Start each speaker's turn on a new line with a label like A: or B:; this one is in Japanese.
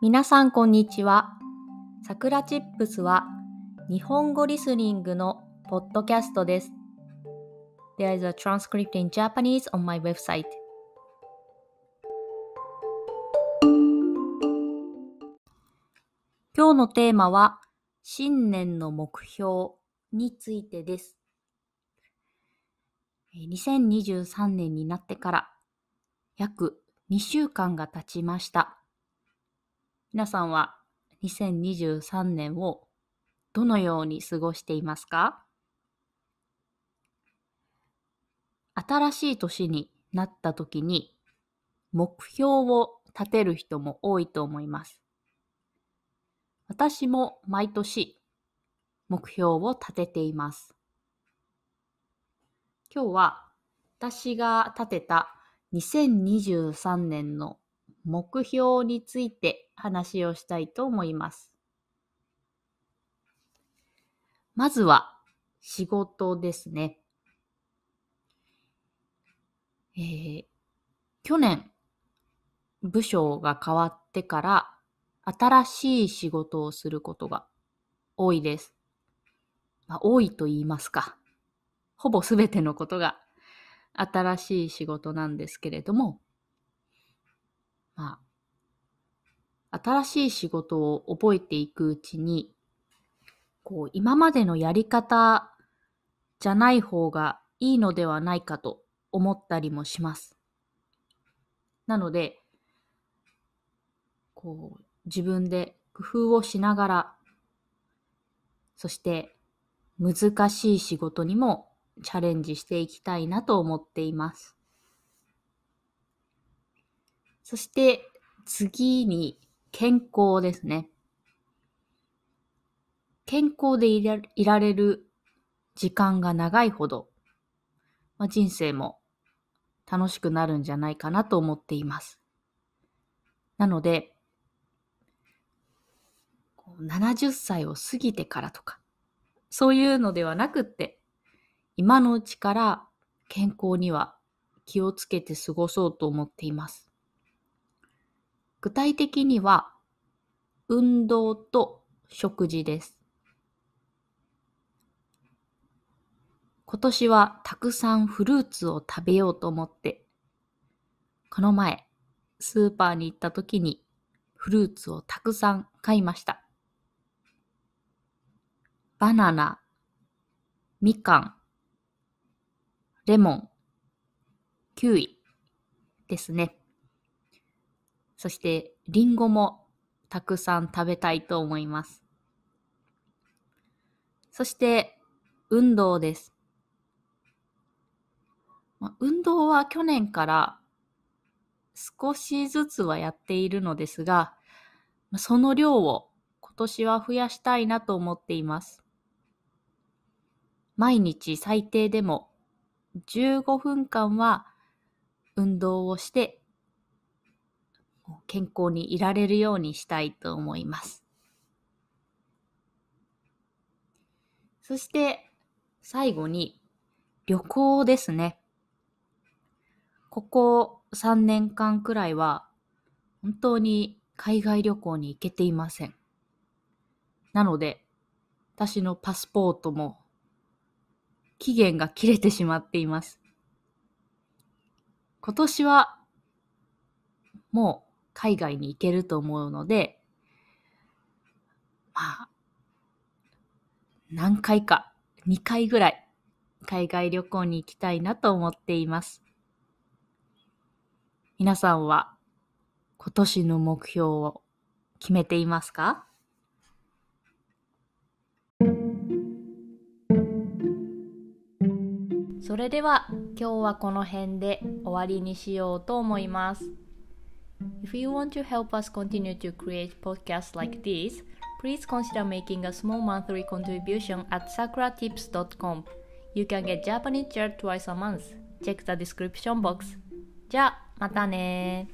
A: 皆さんこんにちは。さくらチップスは日本語リスニングのポッドキャストです。There is a transcript in Japanese on my website. 今日のテーマは新年の目標についてです。2023年になってから約2週間が経ちました。皆さんは2023年をどのように過ごしていますか新しい年になった時に目標を立てる人も多いと思います。私も毎年目標を立てています。今日は私が立てた2023年の目標について話をしたいと思います。まずは仕事ですね。えー、去年、部署が変わってから新しい仕事をすることが多いです。まあ、多いと言いますか。ほぼすべてのことが新しい仕事なんですけれども、まあ、新しい仕事を覚えていくうちに、こう、今までのやり方じゃない方がいいのではないかと思ったりもします。なので、こう、自分で工夫をしながら、そして難しい仕事にもチャレンジしていきたいなと思っています。そして次に健康ですね。健康でいらいられる時間が長いほど、まあ、人生も楽しくなるんじゃないかなと思っています。なので、70歳を過ぎてからとか、そういうのではなくって、今のうちから健康には気をつけて過ごそうと思っています。具体的には、運動と食事です。今年はたくさんフルーツを食べようと思って、この前、スーパーに行った時にフルーツをたくさん買いました。バナナ、みかん、レモン、キウイですね。そしてリンゴもたくさん食べたいと思います。そして運動です。ま運動は去年から少しずつはやっているのですが、その量を今年は増やしたいなと思っています。毎日最低でも15分間は運動をして健康にいられるようにしたいと思います。そして最後に旅行ですね。ここ3年間くらいは本当に海外旅行に行けていません。なので私のパスポートも期限が切れてしまっています。今年はもう海外に行けると思うので、まあ、何回か、2回ぐらい、海外旅行に行きたいなと思っています。皆さんは今年の目標を決めていますかそれでは今日はこの辺で終わりにしようと思います。If you want to help us continue to create podcasts like this, please consider making a small monthly contribution at sakuratips.com. You can get Japanese chair twice a month. Check the description box. じゃあ、またね